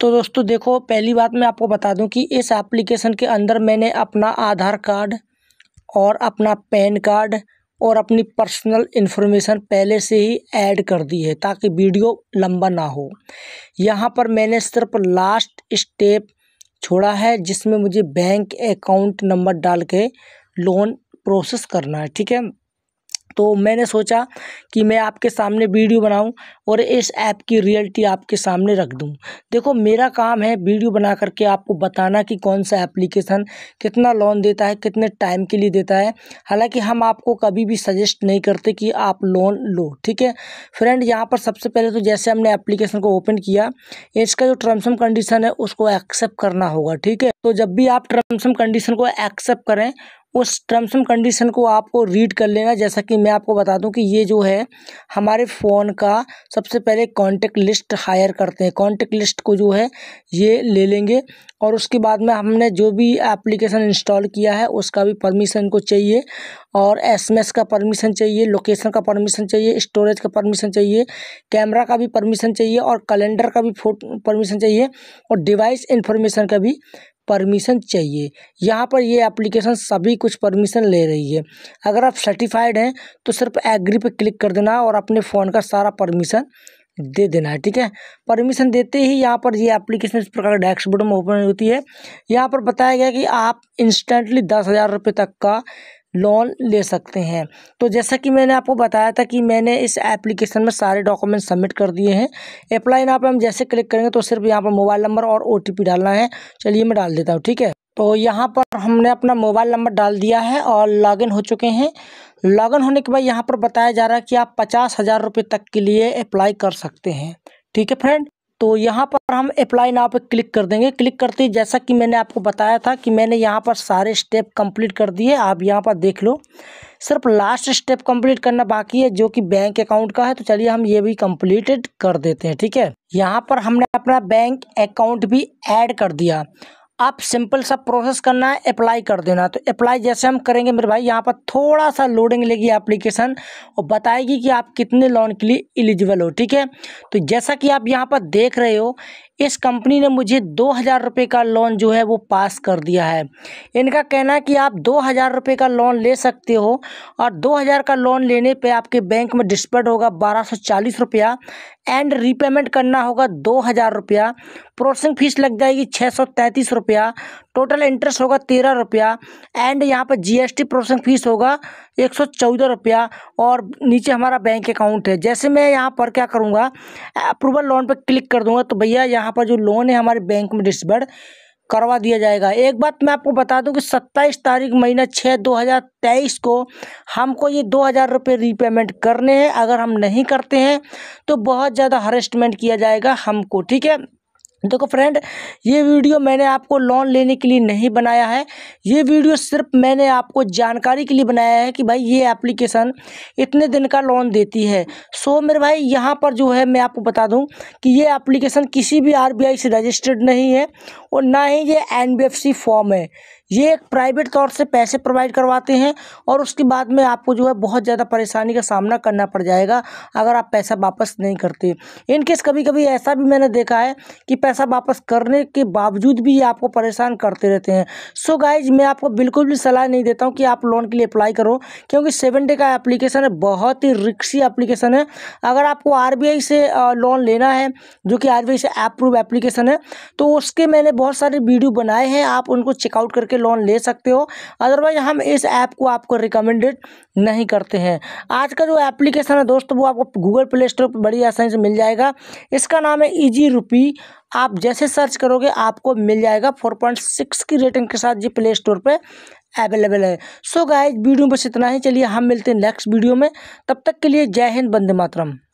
तो दोस्तों देखो पहली बात मैं आपको बता दूं कि इस एप्लीकेशन के अंदर मैंने अपना आधार कार्ड और अपना पैन कार्ड और अपनी पर्सनल इन्फॉर्मेशन पहले से ही ऐड कर दी है ताकि वीडियो लंबा ना हो यहाँ पर मैंने सिर्फ लास्ट स्टेप छोड़ा है जिसमें मुझे बैंक अकाउंट नंबर डाल के लोन प्रोसेस करना है ठीक है तो मैंने सोचा कि मैं आपके सामने वीडियो बनाऊँ और इस ऐप की रियल्टी आपके सामने रख दूँ देखो मेरा काम है वीडियो बना करके आपको बताना कि कौन सा एप्लीकेशन कितना लोन देता है कितने टाइम के लिए देता है हालांकि हम आपको कभी भी सजेस्ट नहीं करते कि आप लोन लो ठीक है फ्रेंड यहाँ पर सबसे पहले तो जैसे हमने एप्लीकेशन को ओपन किया इसका जो टर्म्स एंड कंडीशन है उसको एक्सेप्ट करना होगा ठीक है तो जब भी आप टर्म्स एंड कंडीशन को एक्सेप्ट करें उस टर्म्स एंड कंडीशन को आपको रीड कर लेना जैसा कि मैं आपको बता दूं कि ये जो है हमारे फ़ोन का सबसे पहले कॉन्टेक्ट लिस्ट हायर करते हैं कॉन्टेक्ट लिस्ट को जो है ये ले लेंगे और उसके बाद में हमने जो भी एप्लीकेशन इंस्टॉल किया है उसका भी परमिशन को चाहिए और एसएमएस का परमिशन चाहिए लोकेशन का परमिशन चाहिए स्टोरेज का परमिशन चाहिए कैमरा का भी परमिशन चाहिए और कैलेंडर का भी फोटो परमिशन चाहिए और डिवाइस इन्फॉर्मेशन का भी परमिशन चाहिए यहाँ पर ये एप्लीकेशन सभी कुछ परमिशन ले रही है अगर आप सर्टिफाइड हैं तो सिर्फ एग्री पर क्लिक कर देना और अपने फ़ोन का सारा परमिशन दे देना है ठीक है परमिशन देते ही यहाँ पर ये एप्लीकेशन इस प्रकार डैशबोर्ड में ओपन होती है यहाँ पर बताया गया कि आप इंस्टेंटली दस हज़ार रुपये तक का लोन ले सकते हैं तो जैसा कि मैंने आपको बताया था कि मैंने इस एप्लीकेशन में सारे डॉक्यूमेंट सबमिट कर दिए हैं अप्लाई यहाँ पर हम जैसे क्लिक करेंगे तो सिर्फ यहाँ पर मोबाइल नंबर और ओ डालना है चलिए मैं डाल देता हूँ ठीक है तो यहाँ पर हमने अपना मोबाइल नंबर डाल दिया है और लॉगिन हो चुके हैं लॉगिन होने के बाद यहाँ पर बताया जा रहा है कि आप पचास हज़ार रुपये तक के लिए अप्लाई कर सकते हैं ठीक है फ्रेंड तो यहाँ पर हम अप्लाई नाव पर क्लिक कर देंगे क्लिक करते ही जैसा कि मैंने आपको बताया था कि मैंने यहाँ पर सारे स्टेप कंप्लीट कर दिए आप यहाँ पर देख लो सिर्फ लास्ट स्टेप कंप्लीट करना बाकी है जो कि बैंक अकाउंट का है तो चलिए हम ये भी कंप्लीटेड कर देते हैं ठीक है यहाँ पर हमने अपना बैंक अकाउंट भी ऐड कर दिया आप सिंपल सा प्रोसेस करना है अप्लाई कर देना तो अप्लाई जैसे हम करेंगे मेरे भाई यहाँ पर थोड़ा सा लोडिंग लेगी एप्लीकेशन और बताएगी कि आप कितने लोन के लिए एलिजिबल हो ठीक है तो जैसा कि आप यहाँ पर देख रहे हो इस कंपनी ने मुझे दो हज़ार रुपये का लोन जो है वो पास कर दिया है इनका कहना है कि आप दो हज़ार रुपये का लोन ले सकते हो और दो हज़ार का लोन लेने पे आपके बैंक में डिस्पर्ड होगा बारह सौ चालीस रुपया एंड रीपेमेंट करना होगा दो हज़ार रुपया प्रोसेसिंग फीस लग जाएगी छः सौ तैंतीस रुपया टोटल इंटरेस्ट होगा तेरह रुपया एंड यहाँ पर जीएसटी प्रोसेसिंग फीस होगा एक सौ चौदह रुपया और नीचे हमारा बैंक अकाउंट है जैसे मैं यहाँ पर क्या करूँगा अप्रूवल लोन पर क्लिक कर दूँगा तो भैया यहाँ पर जो लोन है हमारे बैंक में डिस्बर्ड करवा दिया जाएगा एक बात मैं आपको बता दूं कि 27 तारीख महीना छः 2023 को हमको ये दो हज़ार रुपये रीपेमेंट करने हैं अगर हम नहीं करते हैं तो बहुत ज़्यादा हरेस्टमेंट किया जाएगा हमको ठीक है देखो फ्रेंड ये वीडियो मैंने आपको लोन लेने के लिए नहीं बनाया है ये वीडियो सिर्फ मैंने आपको जानकारी के लिए बनाया है कि भाई ये एप्लीकेशन इतने दिन का लोन देती है सो मेरे भाई यहाँ पर जो है मैं आपको बता दूँ कि ये एप्लीकेशन किसी भी आरबीआई से रजिस्टर्ड नहीं है और ना ही ये एन फॉर्म है ये एक प्राइवेट तौर से पैसे प्रोवाइड करवाते हैं और उसके बाद में आपको जो है बहुत ज़्यादा परेशानी का सामना करना पड़ जाएगा अगर आप पैसा वापस नहीं करते इनकेस कभी कभी ऐसा भी मैंने देखा है कि पैसा वापस करने के बावजूद भी ये आपको परेशान करते रहते हैं सो गाइज मैं आपको बिल्कुल भी सलाह नहीं देता हूँ कि आप लोन के लिए अप्लाई करो क्योंकि सेवन डे का एप्लीकेशन है बहुत ही रिक्सी एप्लीकेशन है अगर आपको आर से लोन लेना है जो कि आर से अप्रूव एप्लीकेशन है तो उसके मैंने बहुत सारे वीडियो बनाए हैं आप उनको चेकआउट करके लोन ले सकते हो अदरवाइज हम इस ऐप को आपको रिकमेंडेड नहीं करते हैं आज का जो एप्लीकेशन है दोस्तों वो आपको गूगल प्ले स्टोर पर बड़ी आसानी से मिल जाएगा इसका नाम है ईजी रुपी आप जैसे सर्च करोगे आपको मिल जाएगा फोर पॉइंट सिक्स की रेटिंग के साथ जी प्ले स्टोर पर अवेलेबल है सो गाय वीडियो में बस इतना ही चलिए हम मिलते हैं नेक्स्ट वीडियो में तब तक के लिए जय हिंद बंदे मातरम